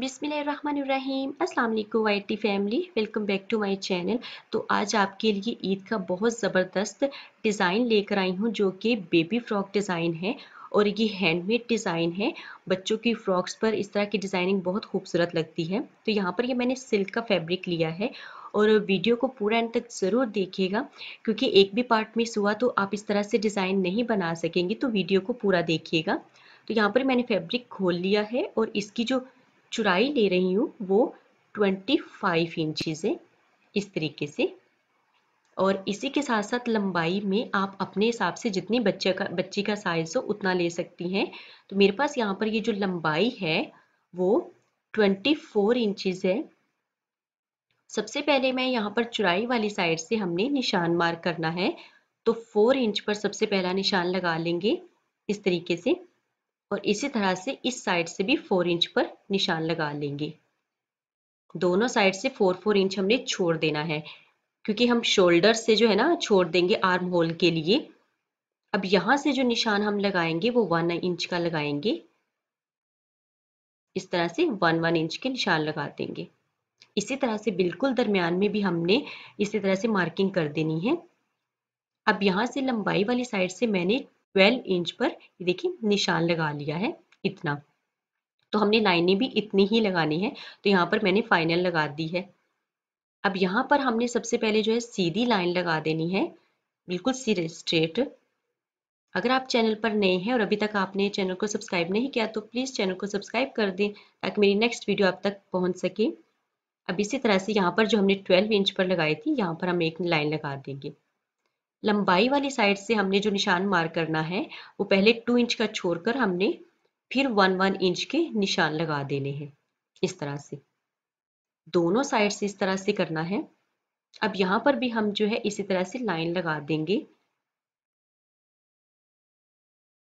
बिसमीम Aslam I T family welcome back to my channel तो आज आपके लिए ईद का बहुत ज़बरदस्त डिज़ाइन लेकर आई हूँ जो कि बेबी फ्रॉक डिज़ाइन है और ये हैंडमेड डिज़ाइन है बच्चों की फ्रॉक्स पर इस तरह की डिज़ाइनिंग बहुत खूबसूरत लगती है तो यहाँ पर ये मैंने सिल्क का फैब्रिक लिया है और वीडियो को पूरा एंड तक ज़रूर देखिएगा क्योंकि एक भी पार्ट मिस हुआ तो आप इस तरह से डिज़ाइन नहीं बना सकेंगे तो वीडियो को पूरा देखिएगा तो यहाँ पर मैंने फैब्रिक खोल लिया है और इसकी जो चुराई ले रही हूँ वो 25 इंचीज है इस तरीके से और इसी के साथ साथ लंबाई में आप अपने हिसाब से जितनी बच्चे का बच्ची का साइज़ हो उतना ले सकती हैं तो मेरे पास यहाँ पर ये जो लंबाई है वो 24 फोर इंचज़ है सबसे पहले मैं यहाँ पर चुराई वाली साइड से हमने निशान मार्क करना है तो फोर इंच पर सबसे पहला निशान लगा लेंगे इस तरीके से और इसी तरह से इस साइड से भी फोर इंच पर निशान लगा लेंगे दोनों साइड से फोर फोर इंच हमने छोड़ देना है क्योंकि हम शोल्डर से जो है ना छोड़ देंगे आर्म होल के लिए अब यहां से जो निशान हम लगाएंगे वो वन इंच का लगाएंगे इस तरह से वन वन इंच के निशान लगा देंगे इसी तरह से बिल्कुल दरमियान में भी हमने इसी तरह से मार्किंग कर देनी है अब यहां से लंबाई वाली साइड से मैंने ट्वेल्व इंच पर देखिए निशान लगा लिया है इतना तो हमने लाइनें भी इतनी ही लगानी है तो यहाँ पर मैंने फाइनल लगा दी है अब यहाँ पर हमने सबसे पहले जो है सीधी लाइन लगा देनी है बिल्कुल सीधे स्ट्रेट अगर आप चैनल पर नए हैं और अभी तक आपने चैनल को सब्सक्राइब नहीं किया तो प्लीज़ चैनल को सब्सक्राइब कर दें ताकि मेरी नेक्स्ट वीडियो आप तक पहुँच सके अब इसी तरह से यहाँ पर जो हमने 12 इंच पर लगाई थी यहाँ पर हम एक लाइन लगा देंगे लंबाई वाली साइड से हमने जो निशान मार करना है वो पहले टू इंच का छोड़कर हमने फिर वन वन इंच के निशान लगा देने हैं इस तरह से दोनों साइड से इस तरह से करना है अब यहां पर भी हम जो है इसी तरह से लाइन लगा देंगे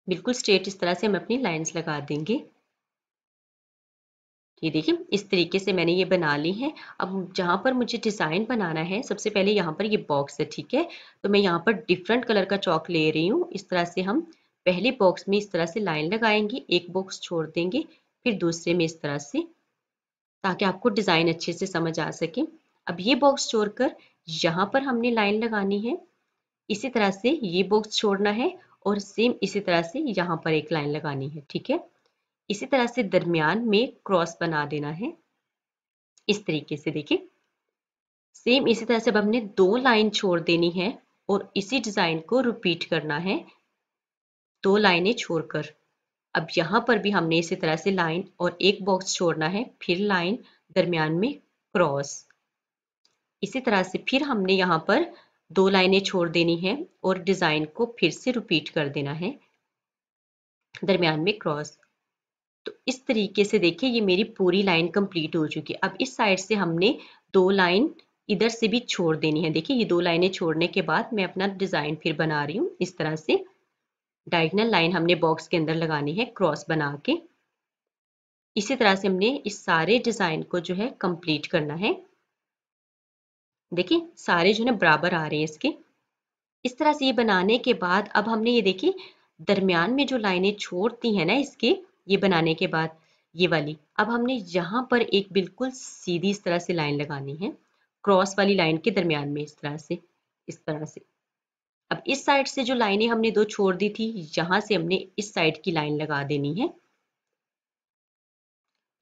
बिल्कुल स्ट्रेट इस तरह से हम अपनी लाइंस लगा देंगे ये देखिए इस तरीके से मैंने ये बना ली है अब जहाँ पर मुझे डिज़ाइन बनाना है सबसे पहले यहाँ पर ये बॉक्स है ठीक है तो मैं यहाँ पर डिफरेंट कलर का चौक ले रही हूँ इस तरह से हम पहले बॉक्स में इस तरह से लाइन लगाएंगे एक बॉक्स छोड़ देंगे फिर दूसरे में इस तरह से ताकि आपको डिज़ाइन अच्छे से समझ आ सके अब ये बॉक्स छोड़ कर यहाँ पर हमने लाइन लगानी है इसी तरह से ये बॉक्स छोड़ना है और सेम इसी तरह से यहाँ पर एक लाइन लगानी है ठीक है इसी तरह से दरमियान में क्रॉस बना देना है इस तरीके से देखिए सेम इसी तरह से अब हमने दो लाइन छोड़ देनी है और इसी डिजाइन को रिपीट करना है दो लाइनें छोड़कर अब यहां पर भी हमने इसी तरह से लाइन और एक बॉक्स छोड़ना है फिर लाइन दरमियान में क्रॉस इसी तरह से फिर हमने यहां पर दो लाइनें छोड़ देनी है और डिजाइन को फिर से रिपीट कर देना है दरमियान में क्रॉस तो इस तरीके से देखिए ये मेरी पूरी लाइन कंप्लीट हो चुकी है अब इस साइड से हमने दो लाइन इधर से भी छोड़ देनी है देखिए ये दो लाइनें छोड़ने के बाद मैं अपना डिज़ाइन फिर बना रही हूँ इस तरह से डायगनल लाइन हमने बॉक्स के अंदर लगानी है क्रॉस बना के इसी तरह से हमने इस सारे डिज़ाइन को जो है कंप्लीट करना है देखिए सारे जो है बराबर आ रहे हैं इसके इस तरह से ये बनाने के बाद अब हमने ये देखिए दरमियान में जो लाइनें छोड़ती हैं ना इसके ये बनाने के बाद ये वाली अब हमने यहाँ पर एक बिल्कुल सीधी इस तरह से लाइन लगानी है क्रॉस वाली लाइन के दरमियान में इस तरह से इस तरह से अब इस साइड से जो लाइनें हमने दो छोड़ दी थी यहां से हमने इस साइड की लाइन लगा देनी है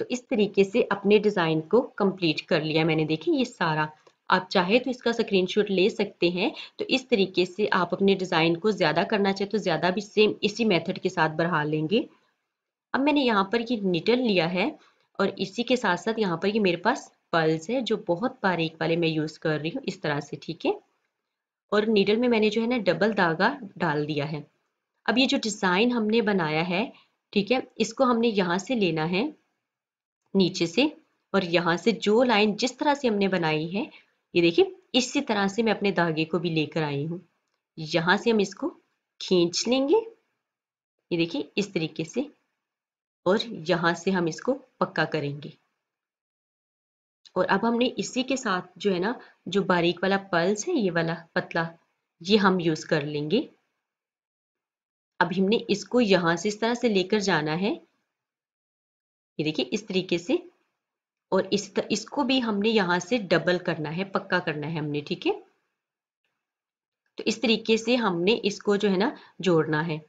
तो इस तरीके से अपने डिज़ाइन को कंप्लीट कर लिया मैंने देखिए ये सारा आप चाहे तो इसका स्क्रीनशॉट ले सकते हैं तो इस तरीके से आप अपने डिज़ाइन को ज़्यादा करना चाहे तो ज़्यादा भी सेम इसी मेथड के साथ बढ़ा लेंगे अब मैंने यहाँ पर ये निटल लिया है और इसी के साथ साथ यहाँ पर ये मेरे पास पल्स है जो बहुत बारीक वाले मैं यूज़ कर रही हूँ इस तरह से ठीक है और नीडल में मैंने जो है ना डबल धागा डाल दिया है अब ये जो डिज़ाइन हमने बनाया है ठीक है इसको हमने यहाँ से लेना है नीचे से और यहाँ से जो लाइन जिस तरह से हमने बनाई है ये देखिए इसी तरह से मैं अपने धागे को भी लेकर आई हूँ यहाँ से हम इसको खींच लेंगे ये देखिए इस तरीके से और यहाँ से हम इसको पक्का करेंगे और अब हमने इसी के साथ जो है ना जो बारीक वाला पल्स है ये वाला पतला ये हम यूज कर लेंगे अब हमने इसको यहां से इस तरह से लेकर जाना है ये देखिए इस तरीके से और इस तर, इसको भी हमने यहां से डबल करना है पक्का करना है हमने ठीक है तो इस तरीके से हमने इसको जो है ना जोड़ना है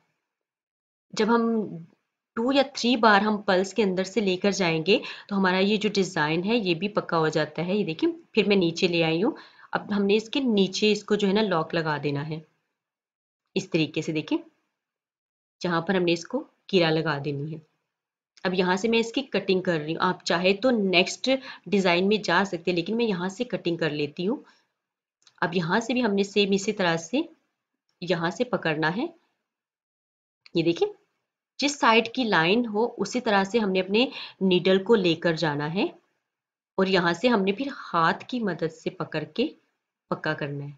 जब हम टू या थ्री बार हम पल्स के अंदर से लेकर जाएंगे तो हमारा ये जो डिज़ाइन है ये भी पक्का हो जाता है ये देखिए फिर मैं नीचे ले आई हूँ अब हमने इसके नीचे इसको जो है ना लॉक लगा देना है इस तरीके से देखिए जहाँ पर हमने इसको कीरा लगा देनी है अब यहाँ से मैं इसकी कटिंग कर रही हूँ आप चाहे तो नेक्स्ट डिज़ाइन में जा सकते हैं लेकिन मैं यहाँ से कटिंग कर लेती हूँ अब यहाँ से भी हमने सेम इसी तरह से यहाँ से पकड़ना है ये देखिए जिस साइड की लाइन हो उसी तरह से हमने अपने नीडल को लेकर जाना है और यहां से हमने फिर हाथ की मदद से पकड़ के पक्का करना है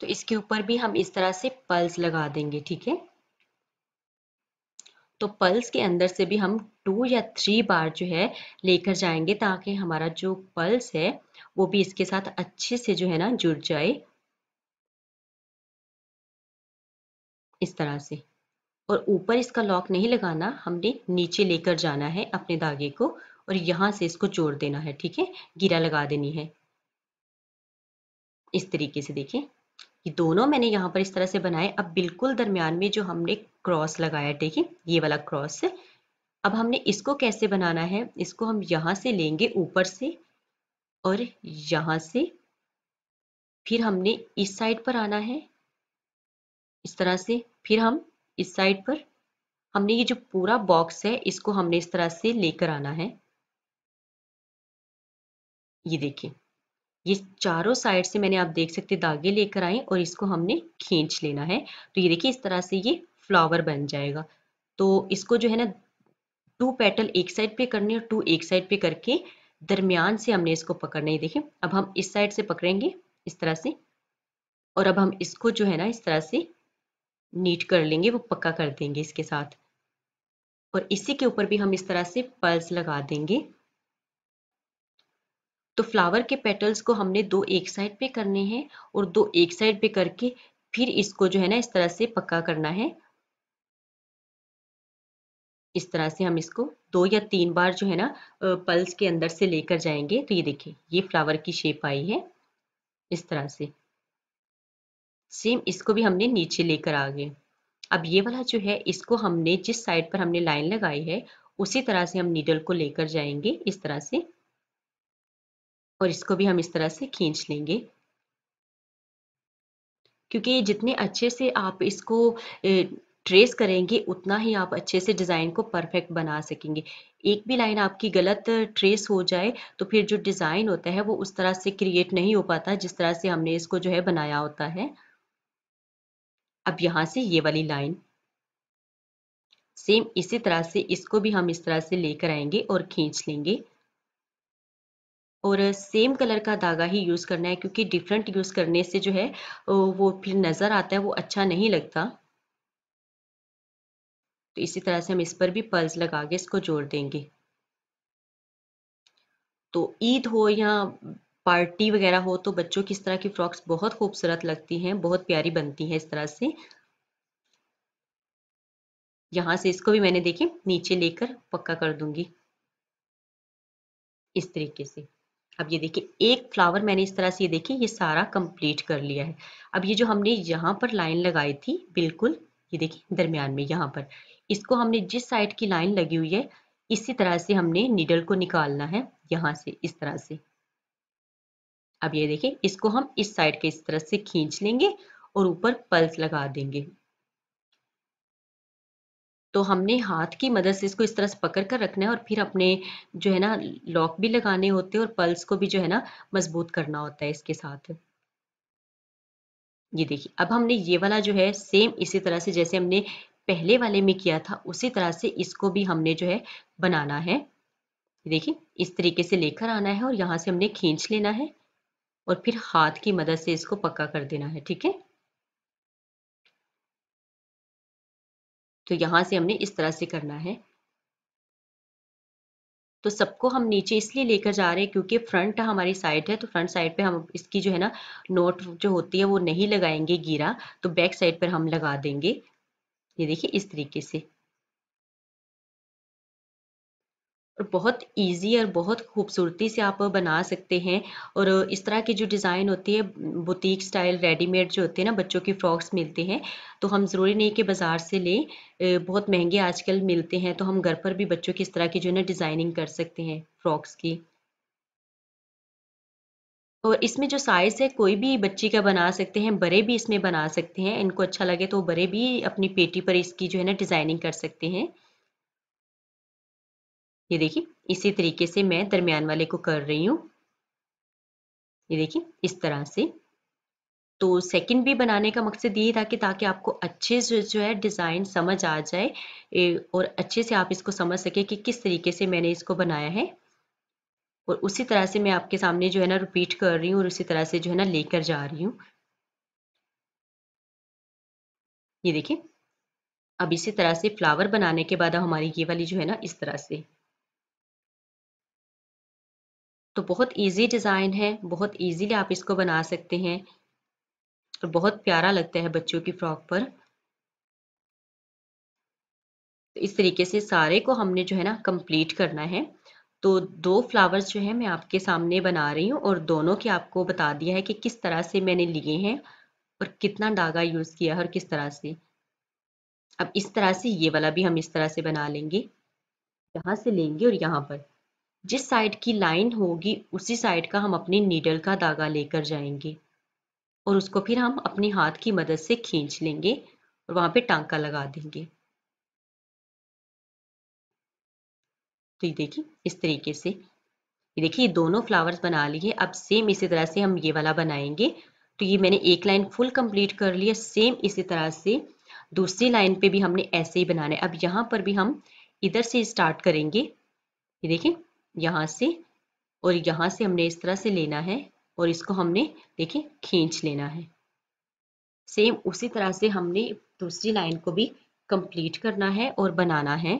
तो इसके ऊपर भी हम इस तरह से पल्स लगा देंगे ठीक है तो पल्स के अंदर से भी हम टू या थ्री बार जो है लेकर जाएंगे ताकि हमारा जो पल्स है वो भी इसके साथ अच्छे से जो है ना जुड़ जाए इस तरह से और ऊपर इसका लॉक नहीं लगाना हमने नीचे लेकर जाना है अपने धागे को और यहाँ से इसको जोड़ देना है ठीक है गिरा लगा देनी है इस तरीके से देखिए ये दोनों मैंने यहाँ पर इस तरह से बनाए अब बिल्कुल दरमियान में जो हमने क्रॉस लगाया देखिए ये वाला क्रॉस अब हमने इसको कैसे बनाना है इसको हम यहाँ से लेंगे ऊपर से और यहाँ से फिर हमने इस साइड पर आना है इस तरह से फिर हम इस साइड पर हमने ये जो पूरा बॉक्स है इसको हमने इस तरह से लेकर आना है ये देखिए ये चारों साइड से मैंने आप देख सकते दागे लेकर आए और इसको हमने खींच लेना है तो ये देखिए इस तरह से ये फ्लावर बन जाएगा तो इसको जो है ना टू पेटल एक साइड पे करने और टू एक साइड पे करके दरमियान से हमने इसको पकड़ना है देखिए अब हम इस साइड से पकड़ेंगे इस तरह से और अब हम इसको जो है ना इस तरह से नीट कर लेंगे वो पक्का कर देंगे इसके साथ और इसी के ऊपर भी हम इस तरह से पर्ल्स लगा देंगे तो फ्लावर के पेटल्स को हमने दो एक साइड पे करने हैं और दो एक साइड पे करके फिर इसको जो है ना इस तरह से पक्का करना है इस तरह से हम इसको दो या तीन बार जो है ना पल्स के अंदर से लेकर जाएंगे तो ये देखिए ये फ्लावर की शेप आई है इस तरह से सेम इसको भी हमने नीचे लेकर आ गए अब ये वाला जो है इसको हमने जिस साइड पर हमने लाइन लगाई है उसी तरह से हम नीडल को लेकर जाएंगे इस तरह से और इसको भी हम इस तरह से खींच लेंगे क्योंकि जितने अच्छे से आप इसको ट्रेस करेंगे उतना ही आप अच्छे से डिज़ाइन को परफेक्ट बना सकेंगे एक भी लाइन आपकी गलत ट्रेस हो जाए तो फिर जो डिज़ाइन होता है वो उस तरह से क्रिएट नहीं हो पाता जिस तरह से हमने इसको जो है बनाया होता है अब यहां से ये वाली लाइन सेम इसी तरह से इसको भी हम इस तरह से लेकर आएंगे और खींच लेंगे और सेम कलर का धागा ही यूज़ करना है क्योंकि डिफरेंट यूज़ करने से जो है वो फिर नज़र आता है वो अच्छा नहीं लगता तो इसी तरह से हम इस पर भी पल्स लगा के इसको जोड़ देंगे तो ईद हो या पार्टी वगैरह हो तो बच्चों की इस तरह की फ्रॉक्स बहुत खूबसूरत लगती हैं बहुत प्यारी बनती हैं इस तरह से यहां से इसको भी मैंने देखे नीचे लेकर पक्का कर दूंगी इस तरीके से अब ये देखिए एक फ्लावर मैंने इस तरह से ये देखिए ये सारा कंप्लीट कर लिया है अब ये जो हमने यहाँ पर लाइन लगाई थी बिल्कुल ये देखिए दरमियान में यहाँ पर इसको हमने जिस साइड की लाइन लगी हुई है इसी तरह से हमने निडल को निकालना है यहाँ से इस तरह से अब ये देखिए इसको हम इस साइड के इस तरह से खींच लेंगे और ऊपर पल्स लगा देंगे तो हमने हाथ की मदद से इसको इस तरह से पकड़ कर रखना है और फिर अपने जो है ना लॉक भी लगाने होते हैं और पल्स को भी जो है ना मजबूत करना होता है इसके साथ ये देखिए अब हमने ये वाला जो है सेम इसी तरह से जैसे हमने पहले वाले में किया था उसी तरह से इसको भी हमने जो है बनाना है देखिए इस तरीके से लेकर आना है और यहां से हमने खींच लेना है और फिर हाथ की मदद से इसको पक्का कर देना है ठीक है तो यहां से हमने इस तरह से करना है तो सबको हम नीचे इसलिए लेकर जा रहे हैं क्योंकि फ्रंट हमारी साइड है तो फ्रंट साइड पे हम इसकी जो है ना नोट जो होती है वो नहीं लगाएंगे गीरा तो बैक साइड पर हम लगा देंगे ये देखिए इस तरीके से और बहुत इजी और बहुत खूबसूरती से आप बना सकते हैं और इस तरह की जो डिज़ाइन होती है बुटीक स्टाइल रेडीमेड जो होते हैं ना बच्चों की फ्रॉक्स मिलते हैं तो हम ज़रूरी नहीं कि बाज़ार से लें बहुत महंगे आजकल मिलते हैं तो हम घर पर भी बच्चों की इस तरह की जो है ना डिज़ाइनिंग कर सकते हैं फ्रॉक्स की और इसमें जो साइज़ है कोई भी बच्ची का बना सकते हैं बड़े भी इसमें बना सकते हैं इनको अच्छा लगे तो बड़े भी अपनी पेटी पर इसकी जो है ना डिज़ाइनिंग कर सकते हैं ये देखिए इसी तरीके से मैं दरमियान वाले को कर रही हूँ ये देखिए इस तरह से तो सेकंड भी बनाने का मकसद ये था कि ताकि आपको अच्छे से जो है डिज़ाइन समझ आ जाए और अच्छे से आप इसको समझ सके कि किस तरीके से मैंने इसको बनाया है और उसी तरह से मैं आपके सामने जो है ना रिपीट कर रही हूँ और उसी तरह से जो है ना लेकर जा रही हूँ ये देखिए अब इसी तरह से फ्लावर बनाने के बाद हमारी ये वाली जो है ना इस तरह से तो बहुत इजी डिज़ाइन है बहुत इजीली आप इसको बना सकते हैं और बहुत प्यारा लगता है बच्चों की फ्रॉक पर तो इस तरीके से सारे को हमने जो है ना कंप्लीट करना है तो दो फ्लावर्स जो है मैं आपके सामने बना रही हूँ और दोनों के आपको बता दिया है कि किस तरह से मैंने लिए हैं और कितना डागा यूज़ किया है और किस तरह से अब इस तरह से ये वाला भी हम इस तरह से बना लेंगे यहाँ से लेंगे और यहाँ पर जिस साइड की लाइन होगी उसी साइड का हम अपने नीडल का धागा लेकर जाएंगे और उसको फिर हम अपने हाथ की मदद से खींच लेंगे और वहां पे टांका लगा देंगे तो ये देखिए इस तरीके से ये देखिए दोनों फ्लावर्स बना लिए अब सेम इसी तरह से हम ये वाला बनाएंगे तो ये मैंने एक लाइन फुल कंप्लीट कर लिया सेम इसी तरह से दूसरी लाइन पे भी हमने ऐसे ही बनाना है अब यहाँ पर भी हम इधर से स्टार्ट करेंगे ये देखिए यहाँ से और यहाँ से हमने इस तरह से लेना है और इसको हमने देखिए खींच लेना है सेम उसी तरह से हमने दूसरी लाइन को भी कंप्लीट करना है और बनाना है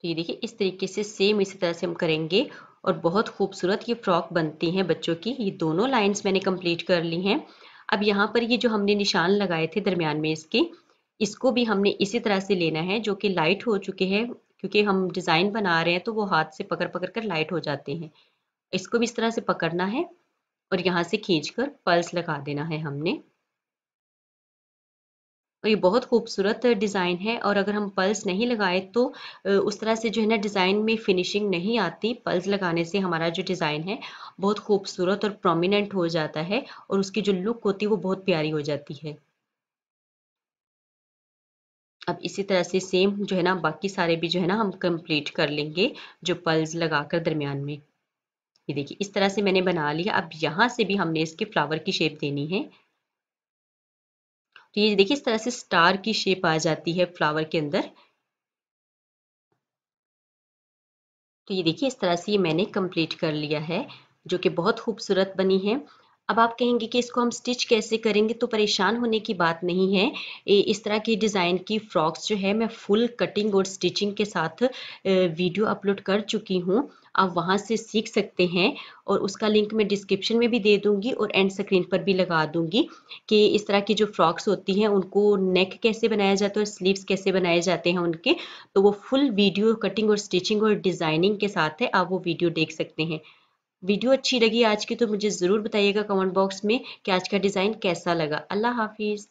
तो ये देखिए इस तरीके से सेम इसी तरह से हम करेंगे और बहुत खूबसूरत ये फ्रॉक बनती हैं बच्चों की ये दोनों लाइंस मैंने कंप्लीट कर ली हैं अब यहाँ पर ये जो हमने निशान लगाए थे दरमियान में इसके इसको भी हमने इसी तरह से लेना है जो कि लाइट हो चुके हैं क्योंकि हम डिज़ाइन बना रहे हैं तो वो हाथ से पकड़ पकड़ कर लाइट हो जाते हैं इसको भी इस तरह से पकड़ना है और यहाँ से खींच कर पल्स लगा देना है हमने और ये बहुत खूबसूरत डिज़ाइन है और अगर हम पल्स नहीं लगाए तो उस तरह से जो है ना डिज़ाइन में फिनिशिंग नहीं आती पल्स लगाने से हमारा जो डिज़ाइन है बहुत खूबसूरत और प्रोमिनेंट हो जाता है और उसकी जो लुक होती है वो बहुत प्यारी हो जाती है अब इसी तरह से सेम जो है ना बाकी सारे भी जो है ना हम कंप्लीट कर लेंगे जो पल्स लगाकर दरमियान में ये देखिए इस तरह से मैंने बना लिया अब यहाँ से भी हमने इसके फ्लावर की शेप देनी है तो ये देखिए इस तरह से स्टार की शेप आ जाती है फ्लावर के अंदर तो ये देखिए इस तरह से ये मैंने कंप्लीट कर लिया है जो कि बहुत खूबसूरत बनी है अब आप कहेंगे कि इसको हम स्टिच कैसे करेंगे तो परेशान होने की बात नहीं है इस तरह की डिज़ाइन की फ्रॉक्स जो है मैं फुल कटिंग और स्टिचिंग के साथ वीडियो अपलोड कर चुकी हूँ आप वहाँ से सीख सकते हैं और उसका लिंक मैं डिस्क्रिप्शन में भी दे दूँगी और एंड स्क्रीन पर भी लगा दूँगी कि इस तरह की जो फ्रॉक्स होती हैं उनको नेक कैसे बनाया जाता है और स्लीव्स कैसे बनाए जाते हैं उनके तो वो फुल वीडियो कटिंग और स्टिचिंग और डिज़ाइनिंग के साथ है आप वो वीडियो देख सकते हैं वीडियो अच्छी लगी आज की तो मुझे ज़रूर बताइएगा कमेंट बॉक्स में कि आज का डिज़ाइन कैसा लगा अल्लाह हाफिज़